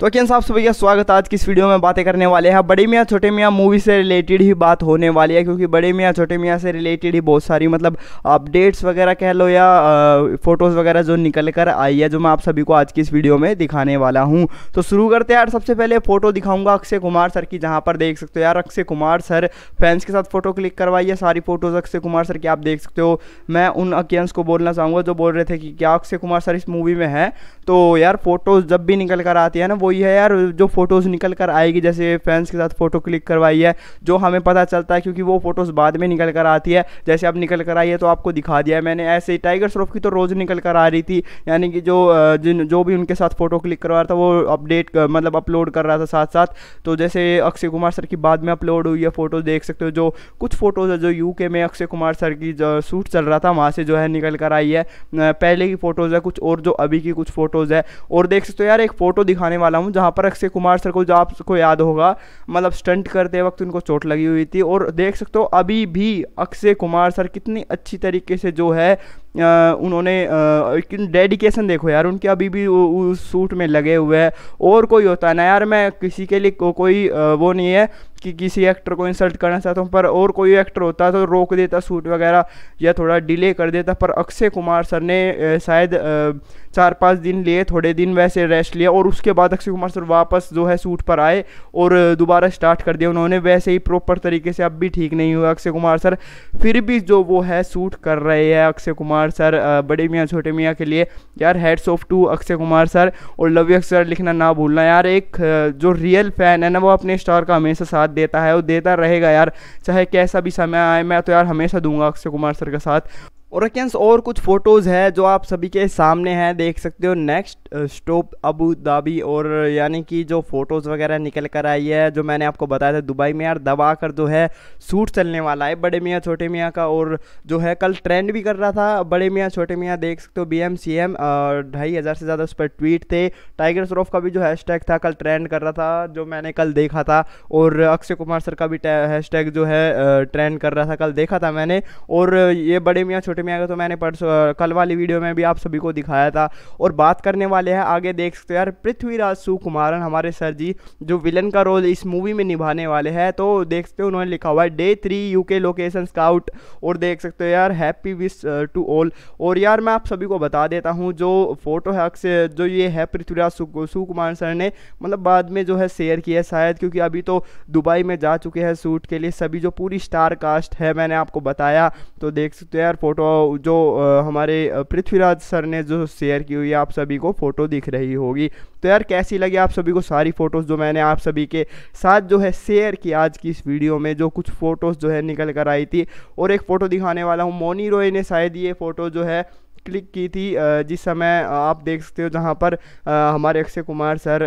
तो अकेन साहब भैया स्वागत आज की इस वीडियो में बातें करने वाले हैं बड़े मियाँ छोटे मियाँ मूवी से रिलेटेड ही बात होने वाली है क्योंकि बड़े मियाँ छोटे मियाँ से रिलेटेड ही बहुत सारी मतलब अपडेट्स वगैरह कह लो या फोटोज़ वगैरह जो निकल कर आई है जो मैं आप सभी को आज की इस वीडियो में दिखाने वाला हूँ तो शुरू करते हैं यार सबसे पहले फ़ोटो दिखाऊंगा अक्षय कुमार सर की जहाँ पर देख सकते हो यार अक्षय कुमार सर फैंस के साथ फ़ोटो क्लिक करवाइए सारी फ़ोटोज़ अक्षय कुमार सर की आप देख सकते हो मैं उन अकेंस को बोलना चाहूँगा जो बोल रहे थे कि क्या अक्षय कुमार सर इस मूवी में है तो यार फ़ोटोज़ जब भी निकल कर आती है ना वही है यार जो फ़ोटोज़ निकल कर आएगी जैसे फैंस के साथ फ़ोटो क्लिक करवाई है जो हमें पता चलता है क्योंकि वो फ़ोटोज़ बाद में निकल कर आती है जैसे अब निकल कर आई है तो आपको दिखा दिया मैंने ऐसे ही टाइगर श्रॉफ की तो रोज़ निकल कर आ रही थी यानी कि जो जिन जो भी उनके साथ फ़ोटो क्लिक करवा रहा था वो अपडेट मतलब अपलोड कर रहा था साथ साथ तो जैसे अक्षय कुमार सर की बाद में अपलोड हुई है फ़ोटो देख सकते हो जो कुछ फ़ोटोज़ है जो यूके में अक्षय कुमार सर की जो सूट चल रहा था वहाँ से जो है निकल कर आई है पहले की फ़ोटोज़ है कुछ और जो अभी की कुछ फ़ोटोज़ है और देख सकते हो यार एक फ़ोटो दिखाने वाला वाला हूँ जहाँ पर अक्षय कुमार सर को जो आपको याद होगा मतलब स्टंट करते वक्त उनको चोट लगी हुई थी और देख सकते हो अभी भी अक्षय कुमार सर कितनी अच्छी तरीके से जो है उन्होंने डेडिकेशन देखो यार उनके अभी भी उस सूट में लगे हुए हैं और कोई होता है ना यार मैं किसी के लिए को, कोई वो नहीं है कि किसी एक्टर को इंसल्ट करना चाहता हूँ पर और कोई एक्टर होता तो रोक देता सूट वगैरह या थोड़ा डिले कर देता पर अक्षय कुमार सर ने शायद चार पाँच दिन लिए थोड़े दिन वैसे रेस्ट लिया और उसके बाद अक्षय कुमार सर वापस जो है सूट पर आए और दोबारा स्टार्ट कर दिया उन्होंने वैसे ही प्रॉपर तरीके से अब भी ठीक नहीं हुआ अक्षय कुमार सर फिर भी जो वो है सूट कर रहे हैं अक्षय कुमार कुमार सर बड़े मियाँ छोटे मियाँ के लिए यार hats off to Akshay Kumar sir और लव्य सर लिखना ना भूलना यार एक जो रियल फ़ैन है ना वो अपने स्टार का हमेशा साथ देता है वो देता रहेगा यार चाहे कैसा भी समय आए मैं तो यार हमेशा दूंगा अक्षय कुमार सर का साथ और कैंस और कुछ फ़ोटोज़ है जो आप सभी के सामने हैं देख सकते हो नेक्स्ट स्टॉप अबू धाबी और यानी कि जो फ़ोटोज़ वगैरह निकल कर आई है जो मैंने आपको बताया था दुबई में यार दबा कर जो है सूट चलने वाला है बड़े मियाँ छोटे मियाँ का और जो है कल ट्रेंड भी कर रहा था बड़े मियाँ छोटे मियाँ देख सकते हो बी एम सी एम ढाई हज़ार से ज़्यादा उस पर ट्वीट थे टाइगर श्रॉफ का भी जो हैशटैग था कल ट्रेंड कर रहा था जो मैंने कल देखा था और अक्षय कुमार सर का भी हैशटैग जो है ट्रेंड uh, कर रहा था कल देखा था मैंने और ये बड़े मियाँ छोटे में आएगा तो मैंने परसों कल वाली वीडियो में भी आप सभी को दिखाया था और बात करने वाले हैं आगे देख सकते हो यार पृथ्वीराज सुकुमारन हमारे सर जी जो विलन का रोल इस मूवी में निभाने वाले हैं तो देख सकते हो उन्होंने लिखा हुआ है day three you location scout और देख सकते हो यार हैप्पी विश टू ऑल और यार मैं आप सभी को बता देता हूँ जो फोटो है अक्सर जो ये है पृथ्वीराज सुकुमार सर ने मतलब बाद में जो है शेयर किया शायद क्योंकि अभी तो दुबई में जा चुके हैं शूट के लिए सभी जो पूरी स्टार कास्ट है मैंने आपको बताया तो देख सकते हो यार फोटो जो हमारे पृथ्वीराज सर ने जो शेयर की हुई है आप सभी को फ़ोटो दिख रही होगी तो यार कैसी लगी आप सभी को सारी फ़ोटोज़ जो मैंने आप सभी के साथ जो है शेयर की आज की इस वीडियो में जो कुछ फ़ोटोज़ जो है निकल कर आई थी और एक फ़ोटो दिखाने वाला हूँ मोनी रॉय ने शायद ये फ़ोटो जो है क्लिक की थी जिस समय आप देख सकते हो जहाँ पर हमारे Akshay Kumar sir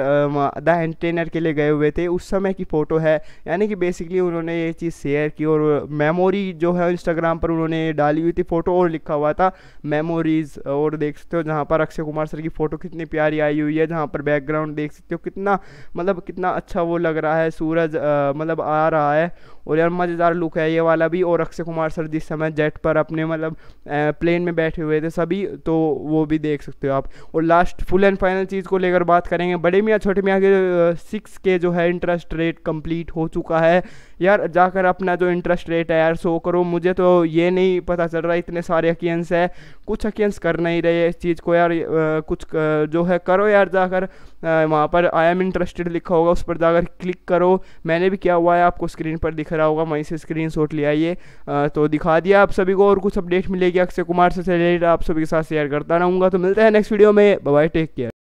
the entertainer के लिए गए हुए थे उस समय की फ़ोटो है यानी कि बेसिकली उन्होंने ये चीज़ शेयर की और मेमोरी जो है इंस्टाग्राम पर उन्होंने डाली हुई थी फ़ोटो और लिखा हुआ था मेमोरीज़ और देख सकते हो जहाँ पर अक्षय कुमार सर की फ़ोटो कितनी प्यारी आई हुई है जहाँ पर बैकग्राउंड देख सकते हो कितना मतलब कितना अच्छा वो लग रहा है सूरज मतलब आ रहा है और यार मज़ेदार लुक है ये वाला भी और अक्षय कुमार सर जिस समय जेट पर अपने मतलब प्लेन में बैठे हुए थे सब अभी तो वो भी देख सकते हो आप और लास्ट फुल एंड फाइनल चीज़ को लेकर बात करेंगे बड़े मियाँ छोटे मियाँ के सिक्स के जो है इंटरेस्ट रेट कंप्लीट हो चुका है यार जाकर अपना जो इंटरेस्ट रेट है यार शो करो मुझे तो ये नहीं पता चल रहा इतने सारे अकियंस है कुछ अकियंस कर नहीं रहे इस चीज़ को यार कुछ जो है करो यार जाकर वहाँ पर आई एम इंटरेस्टेड लिखा होगा उस पर जाकर क्लिक करो मैंने भी क्या हुआ है आपको स्क्रीन पर दिख रहा होगा वहीं से स्क्रीन लिया ये आइए तो दिखा दिया आप सभी को और कुछ अपडेट मिलेगी अक्षय कुमार से रिलेटेड आप सभी सभी के साथ शेयर करता रहूँगा तो मिलते हैं नेक्स्ट वीडियो में बाय टेक केयर